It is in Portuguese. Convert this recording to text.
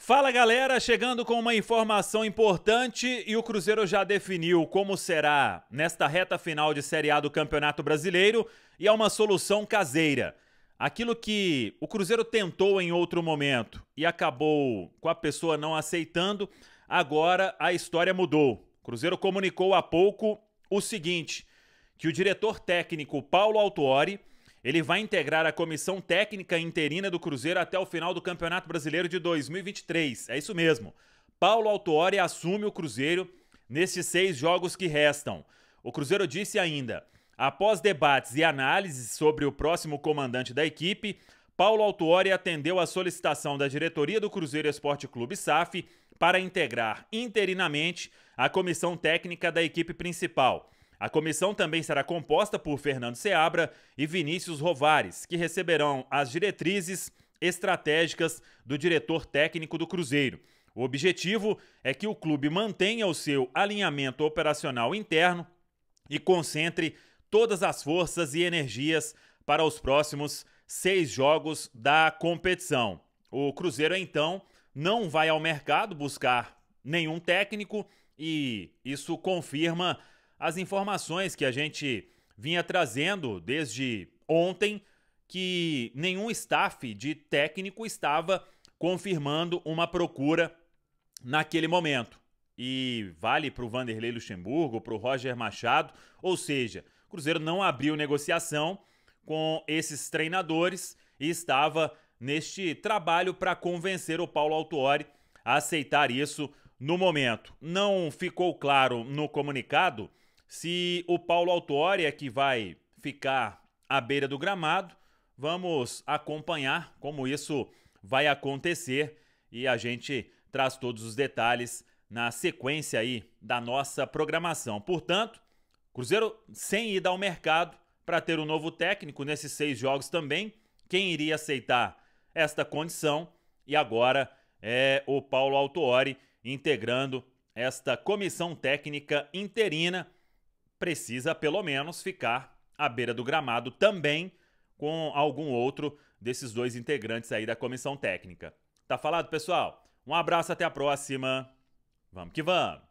Fala galera, chegando com uma informação importante e o Cruzeiro já definiu como será nesta reta final de Série A do Campeonato Brasileiro e é uma solução caseira. Aquilo que o Cruzeiro tentou em outro momento e acabou com a pessoa não aceitando, agora a história mudou. O Cruzeiro comunicou há pouco o seguinte: que o diretor técnico Paulo Autuori ele vai integrar a comissão técnica interina do Cruzeiro até o final do Campeonato Brasileiro de 2023. É isso mesmo. Paulo Autuori assume o Cruzeiro nesses seis jogos que restam. O Cruzeiro disse ainda: após debates e análises sobre o próximo comandante da equipe, Paulo Autuori atendeu a solicitação da diretoria do Cruzeiro Esporte Clube SAF para integrar interinamente a comissão técnica da equipe principal. A comissão também será composta por Fernando Seabra e Vinícius Rovares, que receberão as diretrizes estratégicas do diretor técnico do Cruzeiro. O objetivo é que o clube mantenha o seu alinhamento operacional interno e concentre todas as forças e energias para os próximos seis jogos da competição. O Cruzeiro, então, não vai ao mercado buscar nenhum técnico e isso confirma as informações que a gente vinha trazendo desde ontem, que nenhum staff de técnico estava confirmando uma procura naquele momento. E vale para o Vanderlei Luxemburgo, para o Roger Machado, ou seja, o Cruzeiro não abriu negociação com esses treinadores e estava neste trabalho para convencer o Paulo Autuori a aceitar isso no momento. Não ficou claro no comunicado se o Paulo Autori é que vai ficar à beira do gramado, vamos acompanhar como isso vai acontecer e a gente traz todos os detalhes na sequência aí da nossa programação. Portanto, Cruzeiro sem ir ao mercado para ter um novo técnico nesses seis jogos também. Quem iria aceitar esta condição? E agora é o Paulo Autori integrando esta comissão técnica interina precisa pelo menos ficar à beira do gramado também com algum outro desses dois integrantes aí da comissão técnica. Tá falado, pessoal? Um abraço, até a próxima. Vamos que vamos!